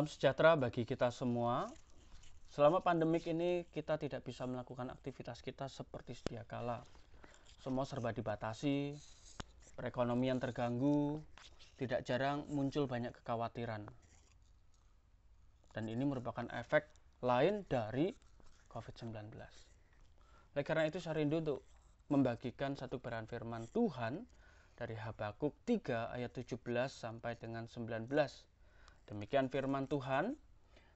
Salam sejahtera bagi kita semua. Selama pandemik ini kita tidak bisa melakukan aktivitas kita seperti sedia kala. Semua serba dibatasi, perekonomian terganggu, tidak jarang muncul banyak kekhawatiran. Dan ini merupakan efek lain dari COVID-19. Oleh karena itu saya rindu untuk membagikan satu peran firman Tuhan dari Habakuk 3 ayat 17 sampai dengan 19 Demikian firman Tuhan.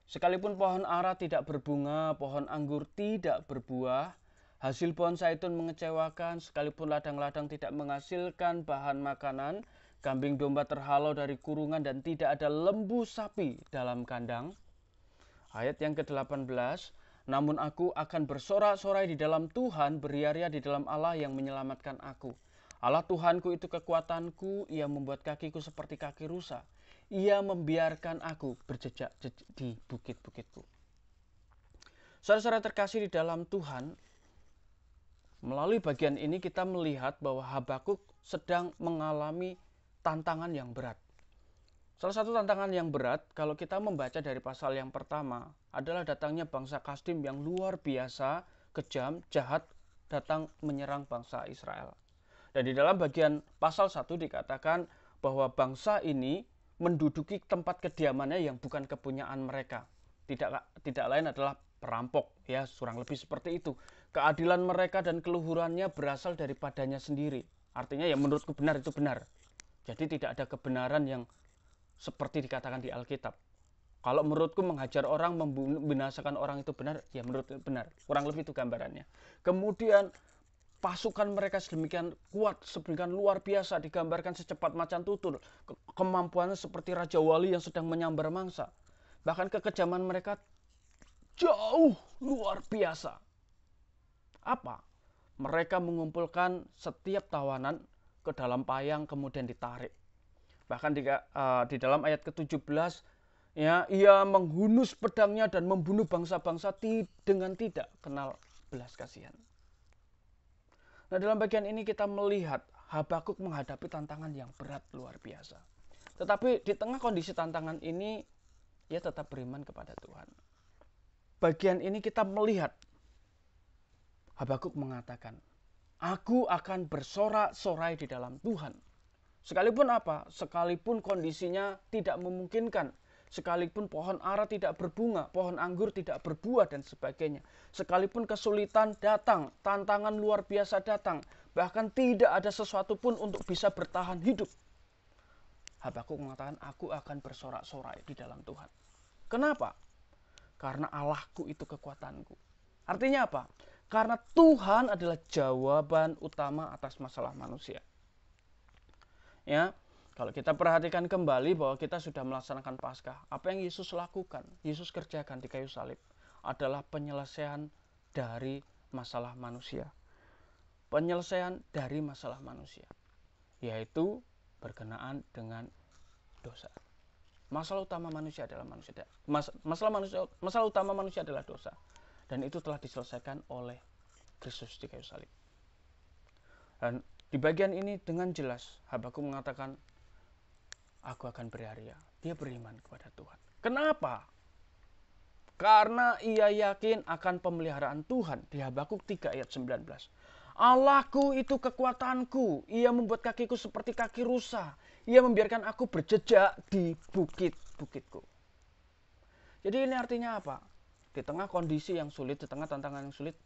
Sekalipun pohon ara tidak berbunga, pohon anggur tidak berbuah, hasil pohon zaitun mengecewakan, sekalipun ladang-ladang tidak menghasilkan bahan makanan, kambing domba terhalau dari kurungan dan tidak ada lembu sapi dalam kandang. Ayat yang ke-18, namun aku akan bersorak-sorai di dalam Tuhan, beriaria di dalam Allah yang menyelamatkan aku. Allah Tuhanku itu kekuatanku, ia membuat kakiku seperti kaki rusa ia membiarkan aku berjejak di bukit-bukitku. Saudara-saudara terkasih di dalam Tuhan, melalui bagian ini kita melihat bahwa Habakuk sedang mengalami tantangan yang berat. Salah satu tantangan yang berat kalau kita membaca dari pasal yang pertama adalah datangnya bangsa Kastim yang luar biasa, kejam, jahat, datang menyerang bangsa Israel. Dan di dalam bagian pasal 1 dikatakan bahwa bangsa ini menduduki tempat kediamannya yang bukan kepunyaan mereka. Tidak tidak lain adalah perampok, ya, kurang lebih seperti itu. Keadilan mereka dan keluhurannya berasal daripadanya sendiri. Artinya ya menurutku benar itu benar. Jadi tidak ada kebenaran yang seperti dikatakan di Alkitab. Kalau menurutku menghajar orang, membinasakan orang itu benar, ya menurut benar. Kurang lebih itu gambarannya. Kemudian pasukan mereka sedemikian kuat, sedemikian luar biasa, digambarkan secepat macan tutul, ke kemampuannya seperti Raja Wali yang sedang menyambar mangsa. Bahkan kekejaman mereka jauh luar biasa. Apa? Mereka mengumpulkan setiap tawanan ke dalam payang kemudian ditarik. Bahkan di, uh, di dalam ayat ke-17 ya ia menghunus pedangnya dan membunuh bangsa-bangsa dengan tidak kenal belas kasihan. Nah, dalam bagian ini kita melihat Habakuk menghadapi tantangan yang berat luar biasa. Tetapi di tengah kondisi tantangan ini, ia tetap beriman kepada Tuhan. Bagian ini kita melihat Habakuk mengatakan, "Aku akan bersorak-sorai di dalam Tuhan." Sekalipun apa? Sekalipun kondisinya tidak memungkinkan sekalipun pohon ara tidak berbunga, pohon anggur tidak berbuah dan sebagainya. Sekalipun kesulitan datang, tantangan luar biasa datang, bahkan tidak ada sesuatu pun untuk bisa bertahan hidup. Habakuk mengatakan, aku akan bersorak-sorai di dalam Tuhan. Kenapa? Karena Allahku itu kekuatanku. Artinya apa? Karena Tuhan adalah jawaban utama atas masalah manusia. Ya, kalau kita perhatikan kembali bahwa kita sudah melaksanakan Paskah, apa yang Yesus lakukan, Yesus kerjakan di kayu salib adalah penyelesaian dari masalah manusia. Penyelesaian dari masalah manusia yaitu berkenaan dengan dosa. Masalah utama manusia adalah manusia. Mas, masalah manusia masalah utama manusia adalah dosa. Dan itu telah diselesaikan oleh Kristus di kayu salib. Dan di bagian ini dengan jelas Habakuk mengatakan aku akan berharia, Dia beriman kepada Tuhan. Kenapa? Karena ia yakin akan pemeliharaan Tuhan di Habakuk 3 ayat 19. Allahku itu kekuatanku, ia membuat kakiku seperti kaki rusa. Ia membiarkan aku berjejak di bukit-bukitku. Jadi ini artinya apa? Di tengah kondisi yang sulit, di tengah tantangan yang sulit,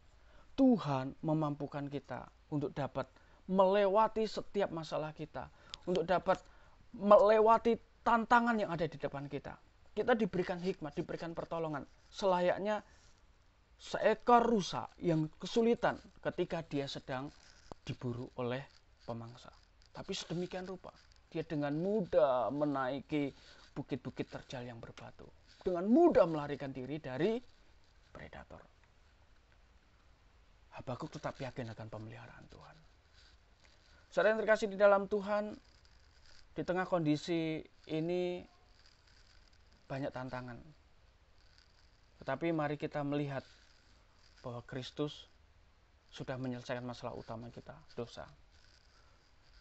Tuhan memampukan kita untuk dapat melewati setiap masalah kita, untuk dapat melewati tantangan yang ada di depan kita. Kita diberikan hikmat, diberikan pertolongan. Selayaknya seekor rusa yang kesulitan ketika dia sedang diburu oleh pemangsa. Tapi sedemikian rupa, dia dengan mudah menaiki bukit-bukit terjal yang berbatu. Dengan mudah melarikan diri dari predator. Habakuk tetap yakin akan pemeliharaan Tuhan. Saudara yang terkasih di dalam Tuhan, di tengah kondisi ini banyak tantangan. Tetapi mari kita melihat bahwa Kristus sudah menyelesaikan masalah utama kita, dosa.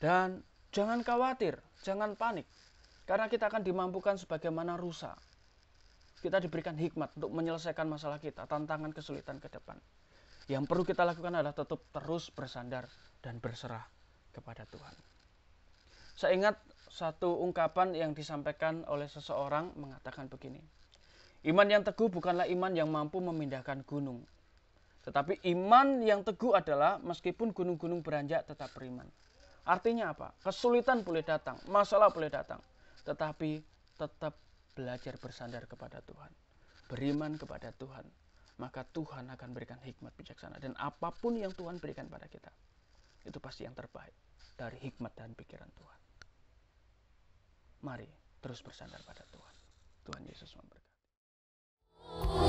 Dan jangan khawatir, jangan panik. Karena kita akan dimampukan sebagaimana rusa. Kita diberikan hikmat untuk menyelesaikan masalah kita, tantangan kesulitan ke depan. Yang perlu kita lakukan adalah tetap terus bersandar dan berserah kepada Tuhan. Saya ingat satu ungkapan yang disampaikan oleh seseorang mengatakan begini. Iman yang teguh bukanlah iman yang mampu memindahkan gunung. Tetapi iman yang teguh adalah meskipun gunung-gunung beranjak tetap beriman. Artinya apa? Kesulitan boleh datang, masalah boleh datang. Tetapi tetap belajar bersandar kepada Tuhan. Beriman kepada Tuhan. Maka Tuhan akan berikan hikmat bijaksana. Dan apapun yang Tuhan berikan pada kita. Itu pasti yang terbaik dari hikmat dan pikiran Tuhan. Mari terus bersandar pada Tuhan. Tuhan Yesus memberkati.